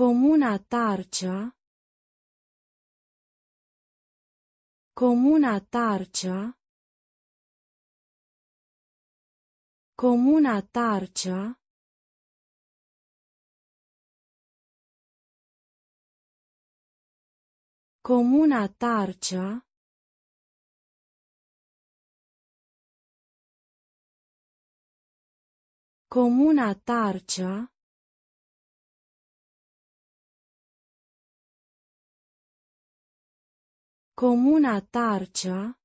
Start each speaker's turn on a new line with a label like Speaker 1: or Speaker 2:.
Speaker 1: Comuna como Comuna tarja Comuna una Comuna como Comuna tarja Comuna Tarcea,